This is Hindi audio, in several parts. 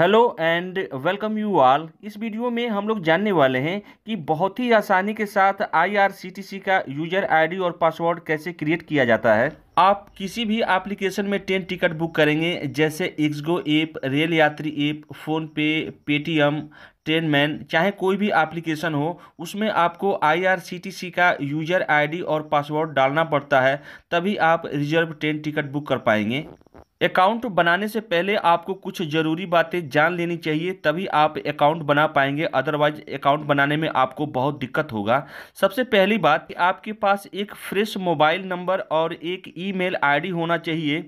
hello and welcome you all इस वीडियो में हम लोग जानने वाले हैं कि बहुत ही आसानी के साथ आईआरसीटीसी का यूजर आईडी और पासवर्ड कैसे क्रिएट किया जाता है आप किसी भी एप्लीकेशन में ट्रेन टिकट बुक करेंगे जैसे ixigo app RailYatri app PhonePe Paytm Trainman चाहे कोई भी एप्लीकेशन हो उसमें आपको आई का यूजर आई और पासवर्ड डालना पड़ता है तभी आप रिजर्व ट्रेन टिकट बुक कर पाएंगे अकाउंट बनाने से पहले आपको कुछ ज़रूरी बातें जान लेनी चाहिए तभी आप अकाउंट बना पाएंगे अदरवाइज अकाउंट बनाने में आपको बहुत दिक्कत होगा सबसे पहली बात कि आपके पास एक फ्रेश मोबाइल नंबर और एक ईमेल आईडी होना चाहिए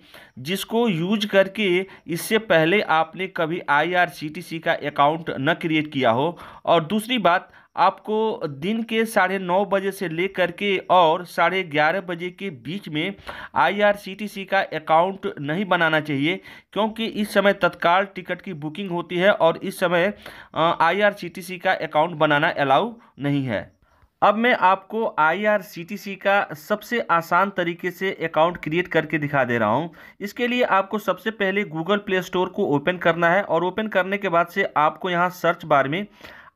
जिसको यूज करके इससे पहले आपने कभी आईआरसीटीसी का अकाउंट न क्रिएट किया हो और दूसरी बात आपको दिन के साढ़े नौ बजे से लेकर के और साढ़े ग्यारह बजे के बीच में आईआरसीटीसी का अकाउंट नहीं बनाना चाहिए क्योंकि इस समय तत्काल टिकट की बुकिंग होती है और इस समय आईआरसीटीसी का अकाउंट बनाना अलाउ नहीं है अब मैं आपको आईआरसीटीसी का सबसे आसान तरीके से अकाउंट क्रिएट करके दिखा दे रहा हूँ इसके लिए आपको सबसे पहले गूगल प्ले स्टोर को ओपन करना है और ओपन करने के बाद से आपको यहाँ सर्च बार में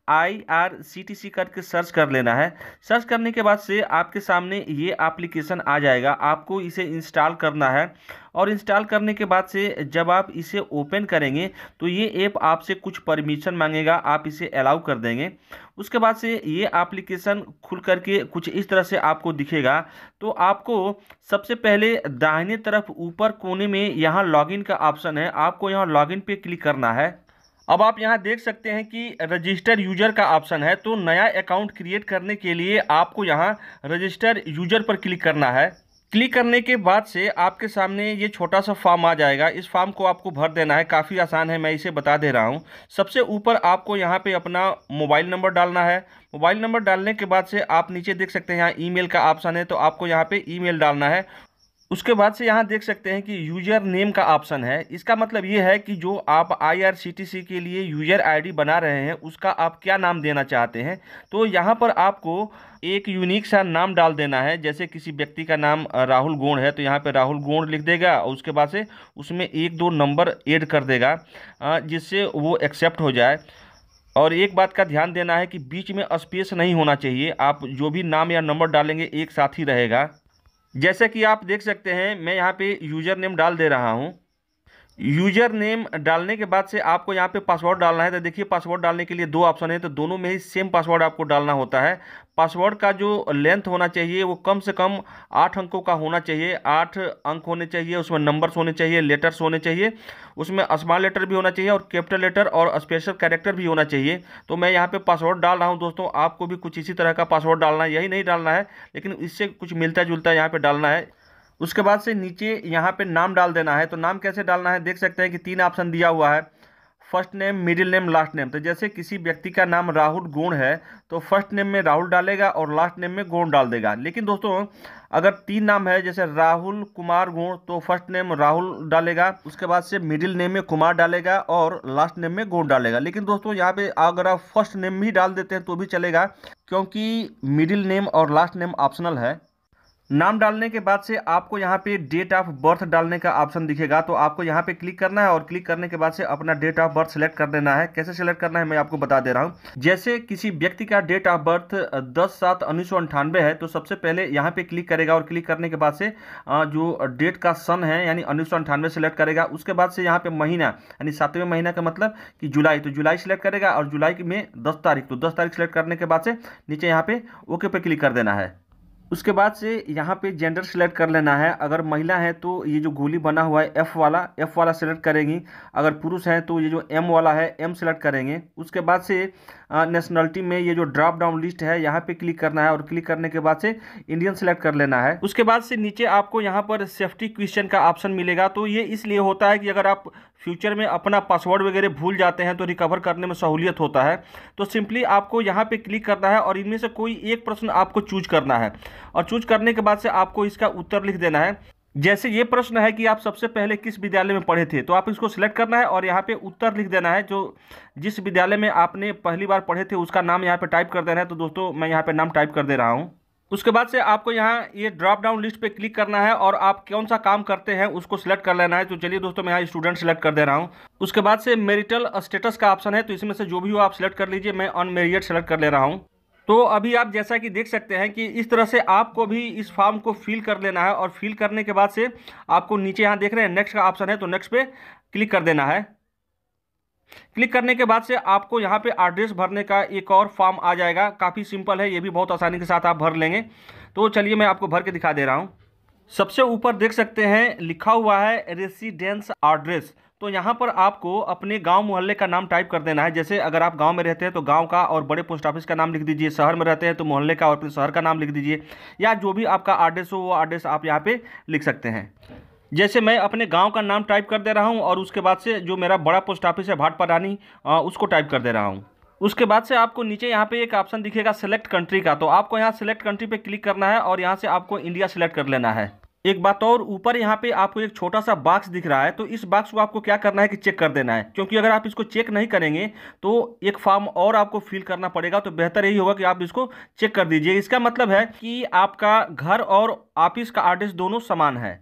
I R C T C करके सर्च कर लेना है सर्च करने के बाद से आपके सामने ये एप्लीकेशन आ जाएगा आपको इसे इंस्टॉल करना है और इंस्टॉल करने के बाद से जब आप इसे ओपन करेंगे तो ये ऐप आपसे कुछ परमिशन मांगेगा आप इसे अलाउ कर देंगे उसके बाद से ये एप्लीकेशन खुल करके कुछ इस तरह से आपको दिखेगा तो आपको सबसे पहले दाहिने तरफ ऊपर कोने में यहाँ लॉगिन का ऑप्शन है आपको यहाँ लॉगिन पे क्लिक करना है अब आप यहाँ देख सकते हैं कि रजिस्टर यूजर का ऑप्शन है तो नया अकाउंट क्रिएट करने के लिए आपको यहाँ रजिस्टर यूजर पर क्लिक करना है क्लिक करने के बाद से आपके सामने ये छोटा सा फॉर्म आ जाएगा इस फॉर्म को आपको भर देना है काफ़ी आसान है मैं इसे बता दे रहा हूँ सबसे ऊपर आपको यहाँ पे अपना मोबाइल नंबर डालना है मोबाइल नंबर डालने के बाद से आप नीचे देख सकते हैं यहाँ ईमेल का ऑप्शन है तो आपको यहाँ पे ईमेल डालना है उसके बाद से यहाँ देख सकते हैं कि यूजर नेम का ऑप्शन है इसका मतलब ये है कि जो आप आईआरसीटीसी के लिए यूजर आईडी बना रहे हैं उसका आप क्या नाम देना चाहते हैं तो यहाँ पर आपको एक यूनिक सा नाम डाल देना है जैसे किसी व्यक्ति का नाम राहुल गोंड है तो यहाँ पे राहुल गोंड लिख देगा और उसके बाद से उसमें एक दो नंबर एड कर देगा जिससे वो एक्सेप्ट हो जाए और एक बात का ध्यान देना है कि बीच में स्पेस नहीं होना चाहिए आप जो भी नाम या नंबर डालेंगे एक साथ ही रहेगा जैसे कि आप देख सकते हैं मैं यहाँ पे यूज़र नेम डाल दे रहा हूँ यूजर नेम डालने के बाद से आपको यहाँ पे पासवर्ड डालना है तो देखिए पासवर्ड डालने के लिए दो ऑप्शन है तो दोनों में ही सेम पासवर्ड आपको डालना होता है पासवर्ड का जो लेंथ होना चाहिए वो कम से कम आठ अंकों का होना चाहिए आठ अंक होने चाहिए उसमें नंबर्स होने चाहिए लेटर्स होने चाहिए उसमें स्मॉल लेटर भी होना चाहिए और कैपिटल लेटर और स्पेशल कैरेक्टर भी होना चाहिए तो मैं यहाँ पर पासवर्ड डाल रहा हूँ दोस्तों आपको भी कुछ इसी तरह का पासवर्ड डालना है यही नहीं डालना है लेकिन इससे कुछ मिलता जुलता यहाँ पर डालना है उसके बाद से नीचे यहाँ पे नाम डाल देना है तो नाम कैसे डालना है देख सकते हैं कि तीन ऑप्शन दिया हुआ है first name middle name last name तो जैसे किसी व्यक्ति का नाम राहुल गुण है तो फर्स्ट नेम में राहुल डालेगा और लास्ट नेम में गोण डाल देगा लेकिन दोस्तों अगर तीन नाम है जैसे राहुल कुमार गुण तो फर्स्ट नेम राहुल डालेगा उसके बाद से मिडिल नेम में कुमार डालेगा और लास्ट नेम में गोण डालेगा लेकिन दोस्तों यहाँ पे अगर आप फर्स्ट नेम भी डाल देते हैं तो भी चलेगा क्योंकि मिडिल नेम और लास्ट नेम ऑप्शनल है नाम डालने के बाद से आपको यहाँ पे डेट ऑफ बर्थ डालने का ऑप्शन दिखेगा तो आपको यहाँ पे क्लिक करना है और क्लिक करने के बाद से अपना डेट ऑफ बर्थ सेलेक्ट कर देना है कैसे सेलेक्ट करना है मैं आपको बता दे रहा हूँ जैसे किसी व्यक्ति का डेट ऑफ बर्थ दस सात उन्नीस है तो सबसे पहले यहाँ पे क्लिक करेगा और क्लिक करने के बाद से जो डेट का सन है यानी उन्नीस सेलेक्ट करेगा उसके बाद से यहाँ पे महीना यानी सातवें महीना का मतलब कि जुलाई तो जुलाई सेलेक्ट करेगा और जुलाई में दस तारीख तो दस तारीख सेलेक्ट करने के बाद से नीचे यहाँ पे ओके पे क्लिक कर देना है उसके बाद से यहाँ पे जेंडर सेलेक्ट कर लेना है अगर महिला है तो ये जो गोली बना हुआ है एफ़ वाला एफ़ वाला सेलेक्ट करेंगी अगर पुरुष है तो ये जो एम वाला है एम सेलेक्ट करेंगे उसके बाद से नेशनलिटी में ये जो ड्रॉप डाउन लिस्ट है यहाँ पे क्लिक करना है और क्लिक करने के बाद से इंडियन सेलेक्ट कर लेना है उसके बाद से नीचे आपको यहाँ पर सेफ्टी क्वेश्चन का ऑप्शन मिलेगा तो ये इसलिए होता है कि अगर आप फ्यूचर में अपना पासवर्ड वगैरह भूल जाते हैं तो रिकवर करने में सहूलियत होता है तो सिंपली आपको यहाँ पर क्लिक करना है और इनमें से कोई एक प्रश्न आपको चूज करना है और चूज करने के बाद से आपको इसका उत्तर लिख देना है जैसे ये प्रश्न है कि आप सबसे पहले किस विद्यालय में पढ़े थे तो आप इसको सिलेक्ट करना है और यहाँ पे उत्तर लिख देना है जो जिस विद्यालय में आपने पहली बार पढ़े थे उसका नाम यहाँ पे टाइप कर देना है तो दोस्तों मैं यहाँ पे नाम टाइप कर दे रहा हूँ उसके बाद से आपको यहाँ ये ड्रॉप डाउन लिस्ट पे क्लिक करना है और आप कौन सा काम करते हैं उसको सिलेक्ट कर लेना है तो चलिए दोस्तों मैं यहाँ स्टूडेंट सिलेक्ट कर दे रहा हूँ उसके बाद से मेरिटल स्टेटस का ऑप्शन है तो इसमें से जो भी हो आप सिलेक्ट कर लीजिए मैं अनमेरियड सेलेक्ट कर ले रहा हूँ तो अभी आप जैसा कि देख सकते हैं कि इस तरह से आपको भी इस फॉर्म को फिल कर लेना है और फिल करने के बाद से आपको नीचे यहाँ देख रहे हैं नेक्स्ट का ऑप्शन है तो नेक्स्ट पे क्लिक कर देना है क्लिक करने के बाद से आपको यहाँ पे एड्रेस भरने का एक और फॉर्म आ जाएगा काफ़ी सिंपल है ये भी बहुत आसानी के साथ आप भर लेंगे तो चलिए मैं आपको भर के दिखा दे रहा हूँ सबसे ऊपर देख सकते हैं लिखा हुआ है रेसिडेंस एड्रेस तो यहाँ पर आपको अपने गांव मोहल्ले का नाम टाइप कर देना है जैसे अगर आप गांव में रहते हैं तो गांव का और बड़े पोस्ट ऑफिस का नाम लिख दीजिए शहर में रहते हैं तो मोहल्ले का और अपने शहर का नाम लिख दीजिए या जो भी आपका एड्रेस हो वो एड्रेस आप यहाँ पर लिख सकते हैं जैसे मैं अपने गांव का नाम टाइप कर दे रहा हूँ और उसके बाद से जो मेरा बड़ा पोस्ट ऑफिस है भाटपा रानी उसको टाइप कर दे रहा हूँ उसके बाद से आपको नीचे यहाँ पे एक ऑप्शन दिखेगा सिलेक्ट कंट्री का तो आपको यहाँ सेलेक्ट कंट्री पे क्लिक करना है और यहाँ से आपको इंडिया सेलेक्ट कर लेना है एक बात और ऊपर यहाँ पे आपको एक छोटा सा बॉक्स दिख रहा है तो इस बॉक्स को आपको क्या करना है कि चेक कर देना है क्योंकि अगर आप इसको चेक नहीं करेंगे तो एक फॉर्म और आपको फिल करना पड़ेगा तो बेहतर यही होगा कि आप इसको चेक कर दीजिए इसका मतलब है कि आपका घर और ऑफिस का एड्रेस दोनों समान है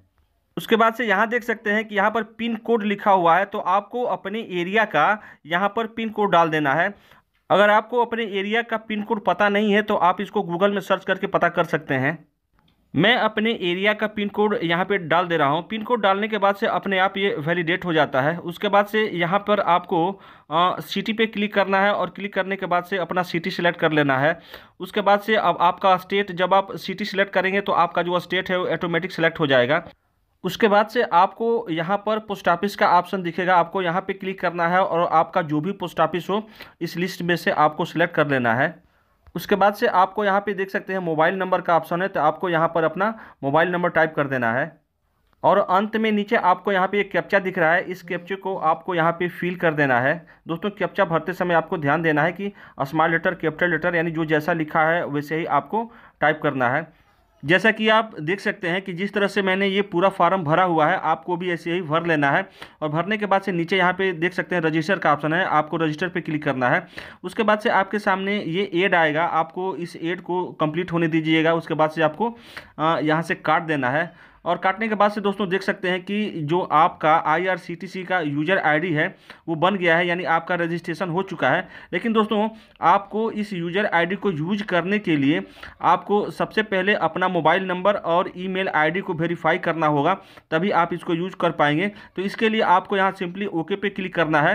उसके बाद से यहाँ देख सकते हैं कि यहाँ पर पिन कोड लिखा हुआ है तो आपको अपने एरिया का यहाँ पर पिन कोड डाल देना है अगर आपको अपने एरिया का पिन कोड पता नहीं है तो आप इसको गूगल में सर्च करके पता कर सकते हैं मैं अपने एरिया का पिन कोड यहाँ पे डाल दे रहा हूँ पिन कोड डालने के बाद से अपने आप ये वैलिडेट हो जाता है उसके बाद से यहाँ पर आपको सिटी पे क्लिक करना है और क्लिक करने के बाद से अपना सिटी सिलेक्ट कर लेना है उसके बाद से अब आपका स्टेट जब आप सिटी सिलेक्ट करेंगे तो आपका जो स्टेट है वो ऑटोमेटिक सिलेक्ट हो जाएगा उसके बाद से आपको यहाँ पर पोस्ट ऑफिस का ऑप्शन दिखेगा आपको यहाँ पे क्लिक करना है और आपका जो भी पोस्ट ऑफिस हो इस लिस्ट में से आपको सिलेक्ट कर लेना है उसके बाद से आपको यहाँ पे देख सकते हैं मोबाइल नंबर का ऑप्शन है तो आपको यहाँ पर अपना मोबाइल नंबर टाइप कर देना है और अंत में नीचे आपको यहाँ पे एक कैप्चा दिख रहा है इस कैप्चे को आपको यहाँ पे फिल कर देना है दोस्तों कैप्चा भरते समय आपको ध्यान देना है कि स्मॉल लेटर कैपिटल लेटर यानी जो जैसा लिखा है वैसे ही आपको टाइप करना है जैसा कि आप देख सकते हैं कि जिस तरह से मैंने ये पूरा फॉर्म भरा हुआ है आपको भी ऐसे ही भर लेना है और भरने के बाद से नीचे यहाँ पे देख सकते हैं रजिस्टर का ऑप्शन है आपको रजिस्टर पे क्लिक करना है उसके बाद से आपके सामने ये एड आएगा आपको इस एड को कंप्लीट होने दीजिएगा उसके बाद से आपको यहाँ से काट देना है और काटने के बाद से दोस्तों देख सकते हैं कि जो आपका आई का यूजर आई है वो बन गया है यानी आपका रजिस्ट्रेशन हो चुका है लेकिन दोस्तों आपको इस यूजर आई को यूज करने के लिए आपको सबसे पहले अपना मोबाइल नंबर और ई मेल को वेरीफाई करना होगा तभी आप इसको यूज कर पाएंगे तो इसके लिए आपको यहाँ सिंपली ओके पे क्लिक करना है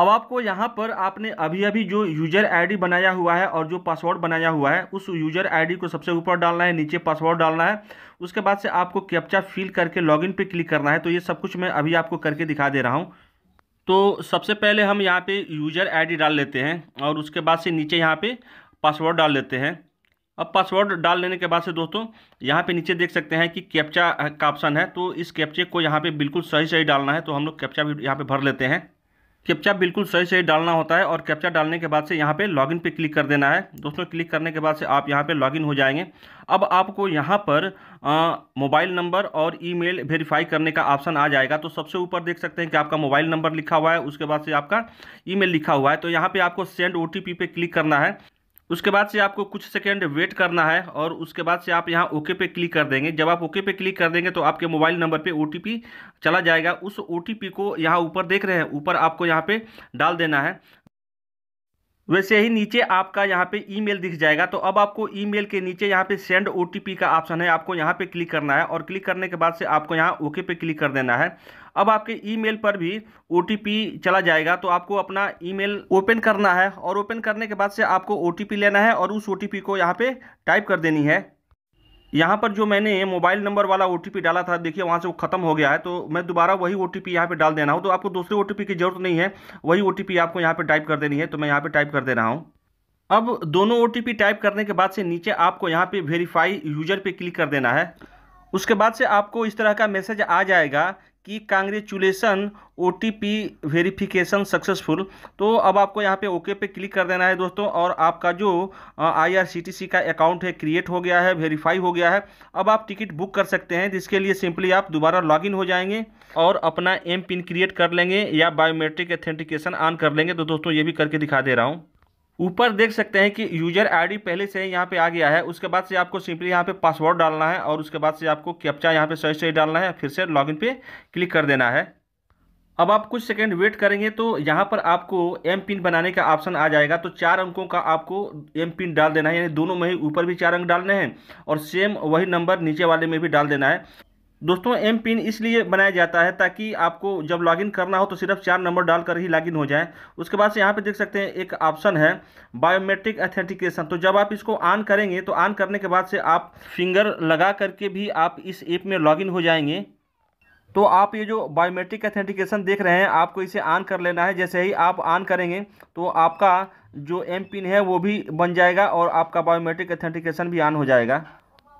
अब आपको यहाँ पर आपने अभी अभी जो यूजर आईडी बनाया हुआ है और जो पासवर्ड बनाया हुआ है उस यूजर आईडी को सबसे ऊपर डालना है नीचे पासवर्ड डालना है उसके बाद से आपको कैप्चा फिल करके लॉगिन पे क्लिक करना है तो ये सब कुछ मैं अभी आपको करके दिखा दे रहा हूँ तो सबसे पहले हम यहाँ पे यूजर आई डाल लेते हैं और उसके बाद से नीचे यहाँ पर पासवर्ड डाल लेते हैं अब पासवर्ड डाल लेने के बाद से दोस्तों यहाँ पर नीचे देख सकते हैं कि कैप्चा का ऑप्शन है तो इस कैप्चे को यहाँ पर बिल्कुल सही सही डालना है तो हम लोग कैप्चा भी यहाँ पर भर लेते हैं कैप्चा बिल्कुल सही सही डालना होता है और कैप्चा डालने के बाद से यहाँ पे लॉगिन पे क्लिक कर देना है दोस्तों क्लिक करने के बाद से आप यहाँ पे लॉगिन हो जाएंगे अब आपको यहाँ पर मोबाइल नंबर और ईमेल वेरीफाई करने का ऑप्शन आ जाएगा तो सबसे ऊपर देख सकते हैं कि आपका मोबाइल नंबर लिखा हुआ है उसके बाद से आपका ई लिखा हुआ है तो यहाँ पर आपको सेंड ओ पे क्लिक करना है उसके बाद से आपको कुछ सेकेंड वेट करना है और उसके बाद से आप यहाँ ओके पे क्लिक कर देंगे जब आप ओके पे क्लिक कर देंगे तो आपके मोबाइल नंबर पे ओटीपी चला जाएगा उस ओटीपी को यहाँ ऊपर देख रहे हैं ऊपर आपको यहाँ पे डाल देना है वैसे ही नीचे आपका यहाँ पे ईमेल दिख जाएगा तो अब आपको ईमेल के नीचे यहाँ पे सेंड ओटीपी का ऑप्शन है आपको यहाँ पे क्लिक करना है और क्लिक करने के बाद से आपको यहाँ ओके पे क्लिक कर देना है अब आपके ईमेल पर भी ओ चला जाएगा तो आपको अपना ईमेल ओपन करना है और ओपन करने के बाद से आपको ओ लेना है और उस ओ को यहाँ पर टाइप कर देनी है यहाँ पर जो मैंने मोबाइल नंबर वाला ओ डाला था देखिए वहाँ से वो खत्म हो गया है तो मैं दोबारा वही ओ टी यहाँ पर डाल देना हूँ तो आपको दूसरे ओ की जरूरत नहीं है वही ओ आपको यहाँ पर टाइप कर देनी है तो मैं यहाँ पर टाइप कर दे रहा हूँ अब दोनों ओ टाइप करने के बाद से नीचे आपको यहाँ पे वेरीफाई यूजर पे क्लिक कर देना है उसके बाद से आपको इस तरह का मैसेज आ जाएगा कि congratulation O T P verification successful तो अब आपको यहाँ पे ओके पे क्लिक कर देना है दोस्तों और आपका जो आईआरसीटीसी का अकाउंट है क्रिएट हो गया है वेरीफाई हो गया है अब आप टिकट बुक कर सकते हैं जिसके लिए सिंपली आप दोबारा लॉगिन हो जाएंगे और अपना एम पिन क्रिएट कर लेंगे या बायोमेट्रिक एथेंटिकेशन ऑन कर लेंगे तो दोस्तों ये भी करके दिखा दे रहा हूँ ऊपर देख सकते हैं कि यूजर आईडी पहले से यहाँ पे आ गया है उसके बाद से आपको सिंपली यहाँ पे पासवर्ड डालना है और उसके बाद से आपको कैप्चा यहाँ पे सही सही डालना है फिर से लॉगिन पे क्लिक कर देना है अब आप कुछ सेकंड वेट करेंगे तो यहाँ पर आपको एम पिन बनाने का ऑप्शन आ जाएगा तो चार अंकों का आपको एम पिन डाल देना है यानी दोनों में ही ऊपर भी चार अंक डालने हैं और सेम वही नंबर नीचे वाले में भी डाल देना है दोस्तों एम पिन इसलिए बनाया जाता है ताकि आपको जब लॉगिन करना हो तो सिर्फ चार नंबर डालकर ही लॉगिन हो जाए उसके बाद से यहाँ पे देख सकते हैं एक ऑप्शन है बायोमेट्रिक अथेंटिकेशन तो जब आप इसको ऑन करेंगे तो ऑन करने के बाद से आप फिंगर लगा करके भी आप इस ऐप में लॉगिन हो जाएंगे तो आप ये जो बायोमेट्रिक अथेंटिकेशन देख रहे हैं आपको इसे ऑन कर लेना है जैसे ही आप ऑन करेंगे तो आपका जो एम पिन है वो भी बन जाएगा और आपका बायोमेट्रिक अथेंटिकेशन भी ऑन हो जाएगा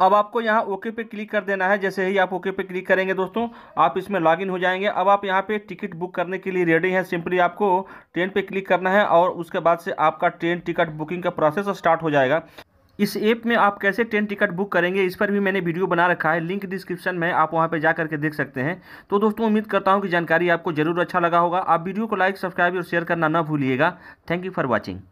अब आपको यहाँ ओके पे क्लिक कर देना है जैसे ही आप ओके पे क्लिक करेंगे दोस्तों आप इसमें लॉगिन हो जाएंगे अब आप यहाँ पे टिकट बुक करने के लिए रेडी हैं सिंपली आपको ट्रेन पे क्लिक करना है और उसके बाद से आपका ट्रेन टिकट बुकिंग का प्रोसेस स्टार्ट हो जाएगा इस ऐप में आप कैसे ट्रेन टिकट बुक करेंगे इस पर भी मैंने वीडियो बना रखा है लिंक डिस्क्रिप्शन में आप वहाँ पर जा करके देख सकते हैं तो दोस्तों उम्मीद करता हूँ कि जानकारी आपको जरूर अच्छा लगा होगा आप वीडियो को लाइक सब्सक्राइब और शेयर करना ना भूलिएगा थैंक यू फॉर वॉचिंग